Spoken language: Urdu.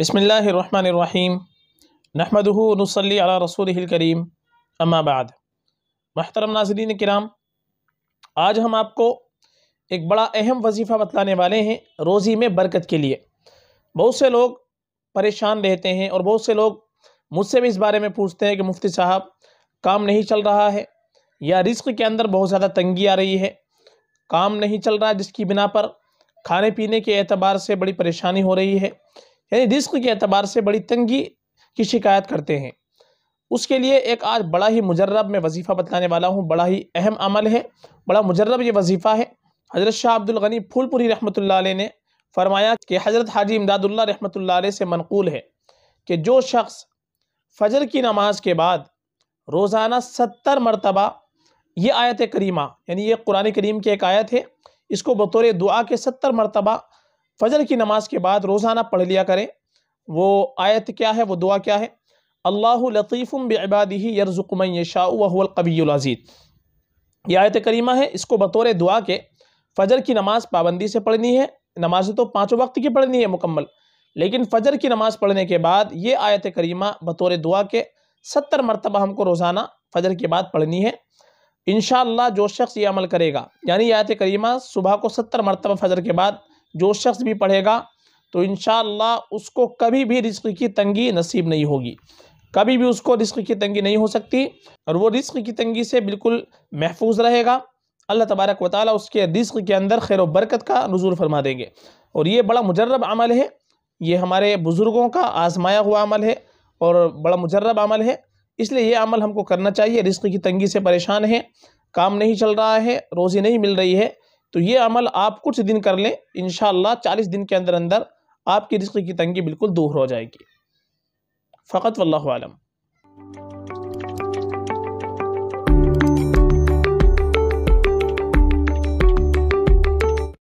بسم اللہ الرحمن الرحیم نحمد نصلی علی رسول الکریم اما بعد محترم ناظرین کرام آج ہم آپ کو ایک بڑا اہم وظیفہ بتلانے والے ہیں روزی میں برکت کے لیے بہت سے لوگ پریشان رہتے ہیں اور بہت سے لوگ مجھ سے بھی اس بارے میں پوچھتے ہیں کہ مفتی صاحب کام نہیں چل رہا ہے یا رزق کے اندر بہت زیادہ تنگی آ رہی ہے کام نہیں چل رہا جس کی بنا پر کھانے پینے کے اعتبار سے بڑی پریشانی ہو رہی ہے یعنی رزق کے اعتبار سے بڑی تنگی کی شکایت کرتے ہیں اس کے لیے ایک آج بڑا ہی مجرب میں وظیفہ بتلانے والا ہوں بڑا ہی اہم عمل ہے بڑا مجرب یہ وظیفہ ہے حضرت شاہ عبد الغنی پھول پوری رحمۃ اللہ علیہ نے فرمایا کہ حضرت حاجی امداد اللہ رحمۃ اللہ علیہ سے منقول ہے کہ جو شخص فجر کی نماز کے بعد روزانہ ستر مرتبہ یہ آیت کریمہ یعنی یہ قرآن کریم کی ایک آیت ہے اس کو بطور دعا کے ستر مرتبہ فجر کی نماز کے بعد روزانہ پڑھ لیا کریں وہ آیت کیا ہے وہ دعا کیا ہے اللہ لطیف یرزق من یشاء وهو القوی العزیز یہ آیت کریمہ ہے اس کو بطور دعا کے فجر کی نماز پابندی سے پڑھنی ہے نمازیں تو پانچوں وقت کی پڑھنی ہے مکمل لیکن فجر کی نماز پڑھنے کے بعد یہ آیت کریمہ بطور دعا کے ستر مرتبہ ہم کو روزانہ فجر کے بعد پڑھنی ہے انشاءاللہ جو شخص یہ عمل کرے گا یعنی آیت کریمہ صبح کو ستر مرتبہ فجر کے بعد جو شخص بھی پڑھے گا تو انشاءاللہ اس کو کبھی بھی رزق کی تنگی نصیب نہیں ہوگی کبھی بھی اس کو رزق کی تنگی نہیں ہو سکتی اور وہ رزق کی تنگی سے بالکل محفوظ رہے گا اللہ تبارک و تعالیٰ اس کے رزق کے اندر خیر و برکت کا نزول فرما دیں گے اور یہ بڑا مجرب عمل ہے یہ ہمارے بزرگوں کا آزمایا ہوا عمل ہے اور بڑا مجرب عمل ہے اس لیے یہ عمل ہم کو کرنا چاہیے رزق کی تنگی سے پریشان ہے کام نہیں چل رہا ہے روزی نہیں مل رہی ہے تو یہ عمل آپ کچھ دن کر لیں انشاءاللہ چالیس دن کے اندر اندر آپ کی رزق کی تنگی بالکل دور ہو جائے گی فقط واللہ عالم